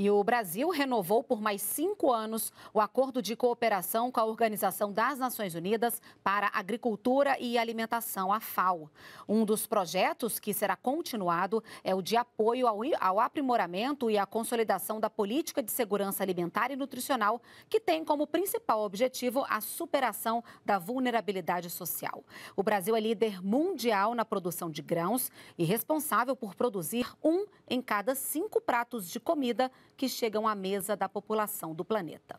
E o Brasil renovou por mais cinco anos o acordo de cooperação com a Organização das Nações Unidas para Agricultura e Alimentação, a FAO. Um dos projetos que será continuado é o de apoio ao, ao aprimoramento e à consolidação da política de segurança alimentar e nutricional, que tem como principal objetivo a superação da vulnerabilidade social. O Brasil é líder mundial na produção de grãos e responsável por produzir um em cada cinco pratos de comida que chegam à mesa da população do planeta.